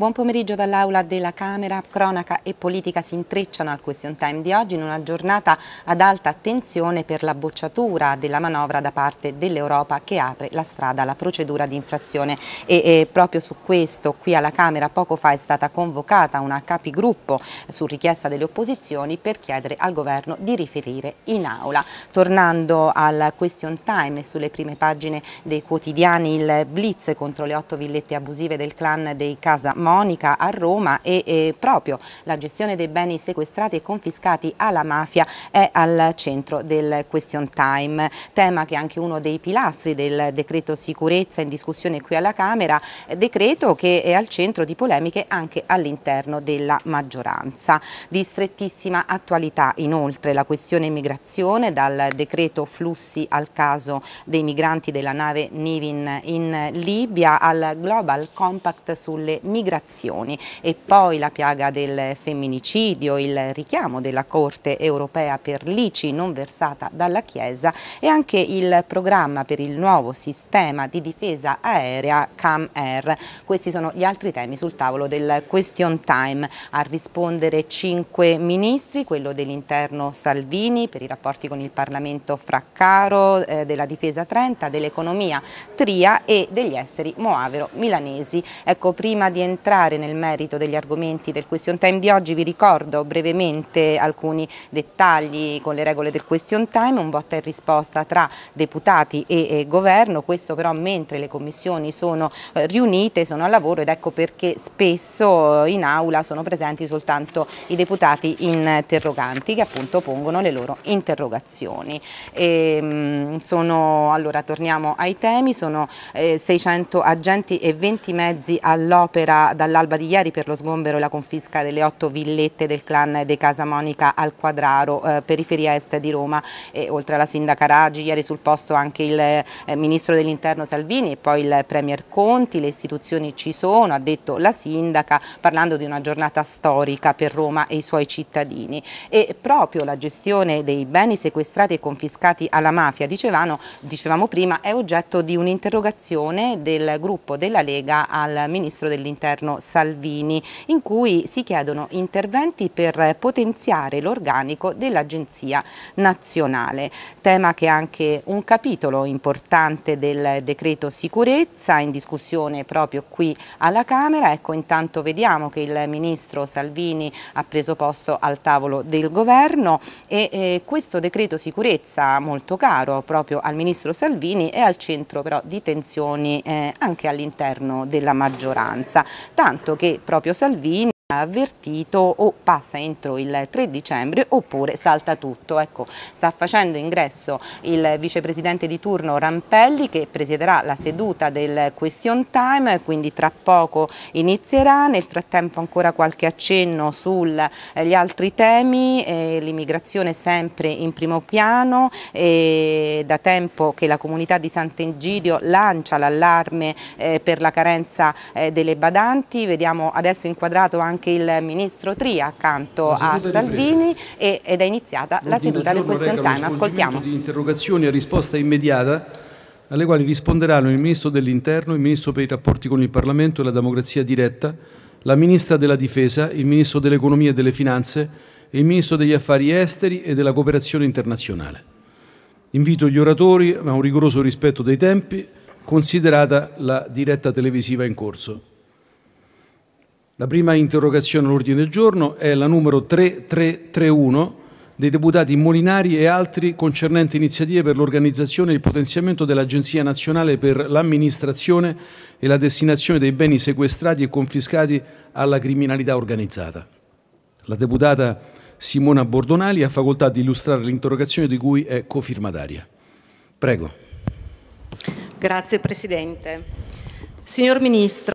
Buon pomeriggio dall'Aula della Camera. Cronaca e politica si intrecciano al question time di oggi in una giornata ad alta tensione per la bocciatura della manovra da parte dell'Europa che apre la strada alla procedura di infrazione. E, e, proprio su questo qui alla Camera poco fa è stata convocata una capigruppo su richiesta delle opposizioni per chiedere al Governo di riferire in Aula. Tornando al question time e sulle prime pagine dei quotidiani il blitz contro le otto villette abusive del clan dei Casa Moro Monica a Roma e, e proprio la gestione dei beni sequestrati e confiscati alla mafia è al centro del question time, tema che è anche uno dei pilastri del decreto sicurezza in discussione qui alla Camera, decreto che è al centro di polemiche anche all'interno della maggioranza. Di strettissima attualità inoltre la questione immigrazione dal decreto flussi al caso dei migranti della nave Nivin in Libia al Global Compact sulle migrazioni migrazioni e poi la piaga del femminicidio, il richiamo della Corte europea per l'ICI non versata dalla Chiesa e anche il programma per il nuovo sistema di difesa aerea CAM-Air. Questi sono gli altri temi sul tavolo del question time. A rispondere cinque ministri, quello dell'interno Salvini per i rapporti con il Parlamento Fraccaro, eh, della difesa Trenta, dell'economia Tria e degli esteri Moavero Milanesi. Ecco, prima di entrare entrare nel merito degli argomenti del question time di oggi vi ricordo brevemente alcuni dettagli con le regole del question time, un botta e risposta tra deputati e, governo, questo però mentre le commissioni sono eh, riunite, sono al lavoro ed ecco perché spesso eh, in aula sono presenti soltanto i deputati interroganti che appunto pongono le loro interrogazioni. E, ehm, sono, allora torniamo ai temi, sono 600 eh, agenti e 20 mezzi all'opera dall'alba di ieri per lo sgombero e la confisca delle otto villette del clan De Casa Monica al Quadraro, eh, periferia est di Roma e oltre alla sindaca Raggi, ieri sul posto anche il eh, ministro dell'interno Salvini e poi il premier Conti, le istituzioni ci sono, ha detto la sindaca parlando di una giornata storica per Roma e i suoi cittadini e proprio la gestione dei beni sequestrati e confiscati alla mafia, dicevano, dicevamo prima, è oggetto di un'interrogazione del gruppo della Lega al ministro dell'interno governo Salvini, in cui si chiedono interventi per potenziare l'organico dell'Agenzia Nazionale, tema che è anche un capitolo importante del decreto sicurezza in discussione proprio qui alla Camera. Ecco, intanto vediamo che il ministro Salvini ha preso posto al tavolo del governo e eh, questo decreto sicurezza molto caro proprio al ministro Salvini è al centro però di tensioni eh, anche all'interno della maggioranza tanto che proprio Salvini avvertito o passa entro il 3 dicembre oppure salta tutto. Ecco, sta facendo ingresso il vicepresidente di turno Rampelli che presiederà la seduta del question time, quindi tra poco inizierà, nel frattempo ancora qualche accenno sugli eh, altri temi, eh, l'immigrazione sempre in primo piano, eh, da tempo che la comunità di Sant'Egidio lancia l'allarme eh, per la carenza eh, delle badanti, vediamo adesso inquadrato anche anche il ministro Tria accanto a Salvini e, ed è iniziata la seduta del question time. Ascoltiamo. di interrogazioni a risposta immediata alle quali risponderanno il Ministro dell'Interno, il Ministro per i rapporti con il Parlamento e la democrazia diretta, la Ministra della Difesa, il Ministro dell'Economia e delle Finanze e il Ministro degli Affari Esteri e della Cooperazione Internazionale. Invito gli oratori a un rigoroso rispetto dei tempi, considerata la diretta televisiva in corso. La prima interrogazione all'ordine del giorno è la numero 3331 dei deputati Molinari e altri concernente iniziative per l'organizzazione e il potenziamento dell'Agenzia nazionale per l'amministrazione e la destinazione dei beni sequestrati e confiscati alla criminalità organizzata. La deputata Simona Bordonali ha facoltà di illustrare l'interrogazione di cui è cofirmataria. Prego. Grazie Presidente. Signor Ministro,